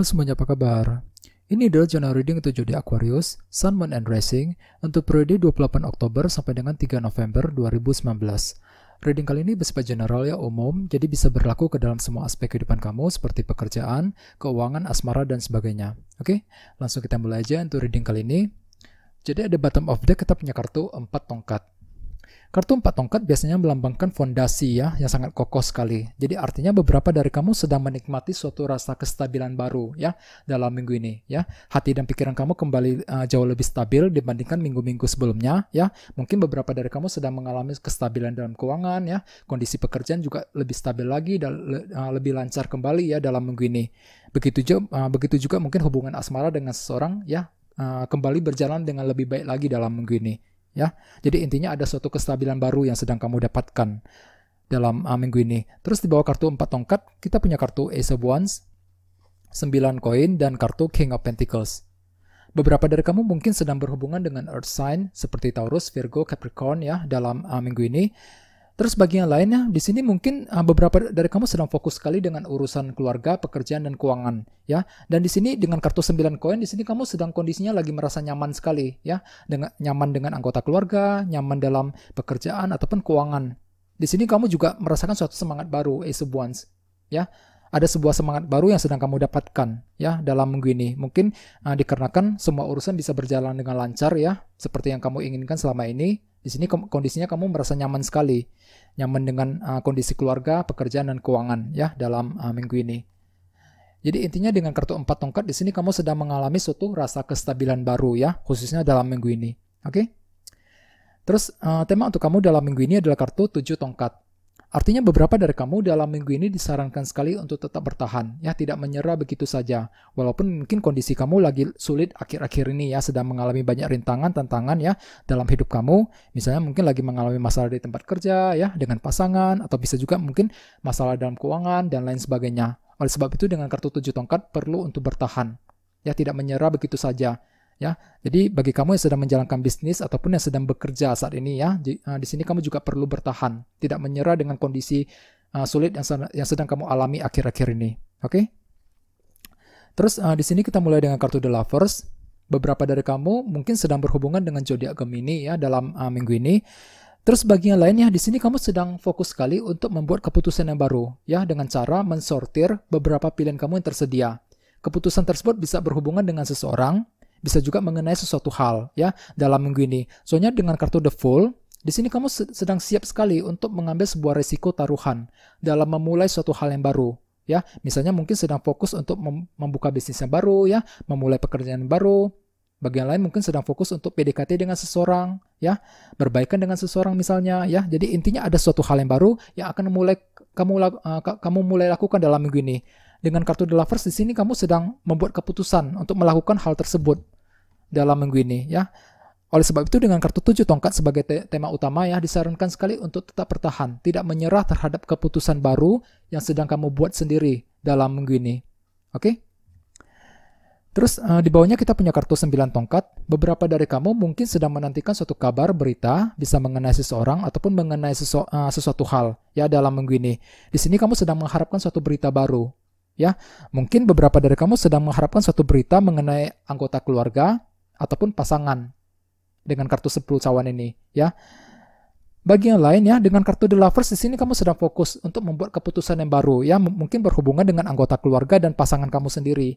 Halo semuanya, apa kabar? Ini adalah channel reading 7 di Aquarius, Sun, Moon, and Rising untuk periode 28 Oktober sampai dengan 3 November 2019. Reading kali ini bersifat general ya umum, jadi bisa berlaku ke dalam semua aspek kehidupan kamu seperti pekerjaan, keuangan, asmara, dan sebagainya. Oke, langsung kita mulai aja untuk reading kali ini. Jadi ada bottom of deck kita punya kartu 4 tongkat. Kartu empat tongkat biasanya melambangkan fondasi ya, yang sangat kokoh sekali. Jadi artinya beberapa dari kamu sedang menikmati suatu rasa kestabilan baru ya dalam minggu ini ya. Hati dan pikiran kamu kembali uh, jauh lebih stabil dibandingkan minggu-minggu sebelumnya ya. Mungkin beberapa dari kamu sedang mengalami kestabilan dalam keuangan ya, kondisi pekerjaan juga lebih stabil lagi dan le uh, lebih lancar kembali ya dalam minggu ini. Begitu juga uh, eh, begitu juga mungkin hubungan asmara dengan seseorang ya kembali berjalan dengan lebih baik lagi dalam minggu ini ya. Jadi intinya ada suatu kestabilan baru yang sedang kamu dapatkan dalam uh, minggu ini. Terus di bawah kartu empat tongkat, kita punya kartu Ace of Wands, sembilan koin, dan kartu King of Pentacles. Beberapa dari kamu mungkin sedang berhubungan dengan Earth Sign, seperti Taurus, Virgo, Capricorn ya, dalam uh, minggu ini. Terus bagian lainnya, di sini mungkin ah, beberapa dari kamu sedang fokus sekali dengan urusan keluarga, pekerjaan dan keuangan, ya. Dan di sini dengan kartu 9 koin di sini kamu sedang kondisinya lagi merasa nyaman sekali, ya. Dengan nyaman dengan anggota keluarga, nyaman dalam pekerjaan ataupun keuangan. Di sini kamu juga merasakan suatu semangat baru, Ace of ya. Ada sebuah semangat baru yang sedang kamu dapatkan, ya, dalam minggu ini. Mungkin uh, dikarenakan semua urusan bisa berjalan dengan lancar, ya, seperti yang kamu inginkan selama ini di sini kondisinya kamu merasa nyaman sekali, nyaman dengan uh, kondisi keluarga, pekerjaan dan keuangan ya dalam uh, minggu ini. Jadi intinya dengan kartu empat tongkat di sini kamu sedang mengalami suatu rasa kestabilan baru ya, khususnya dalam minggu ini. Oke? Okay? Terus uh, tema untuk kamu dalam minggu ini adalah kartu tujuh tongkat. Artinya beberapa dari kamu dalam minggu ini disarankan sekali untuk tetap bertahan, ya tidak menyerah begitu saja. Walaupun mungkin kondisi kamu lagi sulit akhir-akhir ini ya, sedang mengalami banyak rintangan, tantangan ya dalam hidup kamu. Misalnya mungkin lagi mengalami masalah di tempat kerja ya, dengan pasangan, atau bisa juga mungkin masalah dalam keuangan dan lain sebagainya. Oleh sebab itu dengan kartu tujuh tongkat perlu untuk bertahan. Ya tidak menyerah begitu saja ya. Jadi bagi kamu yang sedang menjalankan bisnis ataupun yang sedang bekerja saat ini ya, di, uh, di sini kamu juga perlu bertahan, tidak menyerah dengan kondisi uh, sulit yang, yang sedang kamu alami akhir-akhir ini. Oke? Okay? Terus uh, di sini kita mulai dengan kartu The Lovers. Beberapa dari kamu mungkin sedang berhubungan dengan zodiak Gemini ya dalam uh, minggu ini. Terus bagian lainnya di sini kamu sedang fokus sekali untuk membuat keputusan yang baru ya dengan cara mensortir beberapa pilihan kamu yang tersedia. Keputusan tersebut bisa berhubungan dengan seseorang, bisa juga mengenai sesuatu hal ya dalam minggu ini. Soalnya dengan kartu The Fool, di sini kamu sedang siap sekali untuk mengambil sebuah resiko taruhan dalam memulai suatu hal yang baru ya. Misalnya mungkin sedang fokus untuk membuka bisnis yang baru ya, memulai pekerjaan yang baru. Bagian lain mungkin sedang fokus untuk PDKT dengan seseorang ya, berbaikan dengan seseorang misalnya ya. Jadi intinya ada suatu hal yang baru yang akan mulai kamu uh, kamu mulai lakukan dalam minggu ini. Dengan kartu The Lovers di sini kamu sedang membuat keputusan untuk melakukan hal tersebut dalam minggu ini ya. Oleh sebab itu dengan kartu 7 tongkat sebagai te tema utama ya disarankan sekali untuk tetap bertahan, tidak menyerah terhadap keputusan baru yang sedang kamu buat sendiri dalam minggu ini. Oke? Okay? Terus uh, di bawahnya kita punya kartu 9 tongkat. Beberapa dari kamu mungkin sedang menantikan suatu kabar, berita, bisa mengenai seseorang ataupun mengenai sesu uh, eh, sesuatu hal ya dalam minggu ini. Di sini kamu sedang mengharapkan suatu berita baru ya. Mungkin beberapa dari kamu sedang mengharapkan suatu berita mengenai anggota keluarga ataupun pasangan dengan kartu 10 cawan ini, ya. Bagi yang lain ya, dengan kartu The Lovers di sini kamu sedang fokus untuk membuat keputusan yang baru ya, mungkin berhubungan dengan anggota keluarga dan pasangan kamu sendiri.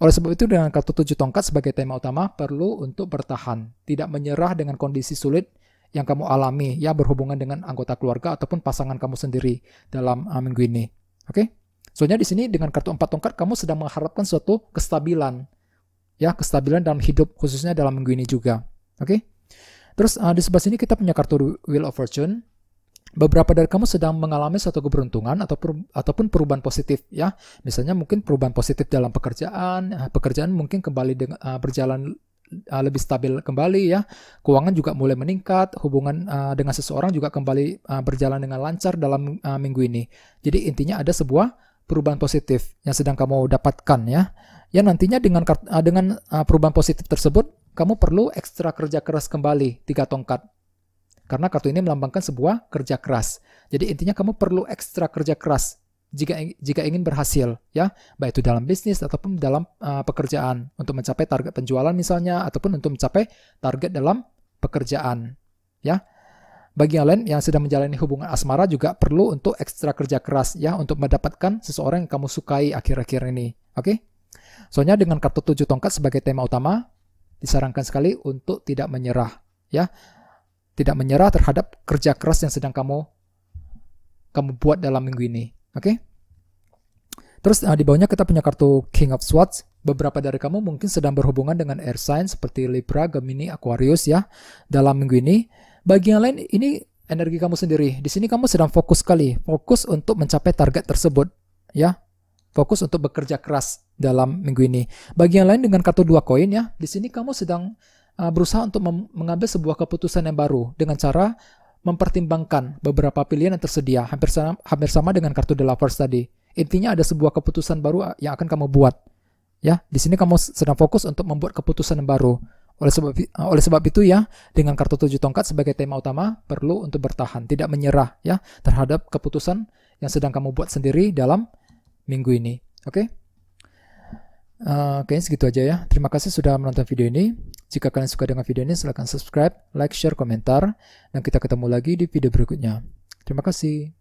Oleh sebab itu dengan kartu tujuh tongkat sebagai tema utama perlu untuk bertahan, tidak menyerah dengan kondisi sulit yang kamu alami ya berhubungan dengan anggota keluarga ataupun pasangan kamu sendiri dalam ah, minggu ini. Oke? Okay? Soalnya di sini dengan kartu empat tongkat kamu sedang mengharapkan suatu kestabilan. Ya, kestabilan dalam hidup khususnya dalam minggu ini juga. Oke? Okay? Terus uh, di sebelah sini kita punya kartu Wheel of Fortune. Beberapa dari kamu sedang mengalami suatu keberuntungan atau ataupun perubahan positif ya. Misalnya mungkin perubahan positif dalam pekerjaan, eh, pekerjaan mungkin kembali dengan, uh, eh, berjalan lebih stabil kembali ya. Keuangan juga mulai meningkat, hubungan dengan seseorang juga kembali berjalan dengan lancar dalam minggu ini. Jadi intinya ada sebuah perubahan positif yang sedang kamu dapatkan ya. Ya nantinya dengan eh, dengan eh, perubahan positif tersebut kamu perlu ekstra kerja keras kembali tiga tongkat. Karena kartu ini melambangkan sebuah kerja keras. Jadi intinya kamu perlu ekstra kerja keras jika jika ingin berhasil ya, baik itu dalam bisnis ataupun dalam uh, pekerjaan untuk mencapai target penjualan misalnya ataupun untuk mencapai target dalam pekerjaan ya. Bagi yang lain yang sedang menjalani hubungan asmara juga perlu untuk ekstra kerja keras ya untuk mendapatkan seseorang yang kamu sukai akhir-akhir ini. Oke? Okay? Soalnya dengan kartu tujuh tongkat sebagai tema utama, disarankan sekali untuk tidak menyerah ya. Tidak menyerah terhadap kerja keras yang sedang kamu kamu buat dalam minggu ini. Oke? Okay? Terus nah, di bawahnya kita punya kartu King of Swords. Beberapa dari kamu mungkin sedang berhubungan dengan air sign seperti Libra, Gemini, Aquarius ya dalam minggu ini bagi yang lain ini energi kamu sendiri. Di sini kamu sedang fokus sekali, fokus untuk mencapai target tersebut, ya. Fokus untuk bekerja keras dalam minggu ini. Bagi yang lain dengan kartu dua koin ya, di sini kamu sedang uh, berusaha untuk mengambil sebuah keputusan yang baru dengan cara mempertimbangkan beberapa pilihan yang tersedia, hampir sama, hampir sama dengan kartu The Lovers tadi. Intinya ada sebuah keputusan baru uh, yang akan kamu buat. Ya, di sini kamu sedang fokus untuk membuat keputusan yang baru. Oleh sebab, ah, oleh sebab itu ya, dengan kartu tujuh tongkat sebagai tema utama, perlu untuk bertahan, tidak menyerah ya terhadap keputusan yang sedang kamu buat sendiri dalam minggu ini. Oke? Ah, okay? Uh, kayaknya segitu aja ya. Terima kasih sudah menonton video ini. Jika kalian suka dengan video ini, silahkan subscribe, like, share, komentar, dan kita ketemu lagi di video berikutnya. Terima kasih.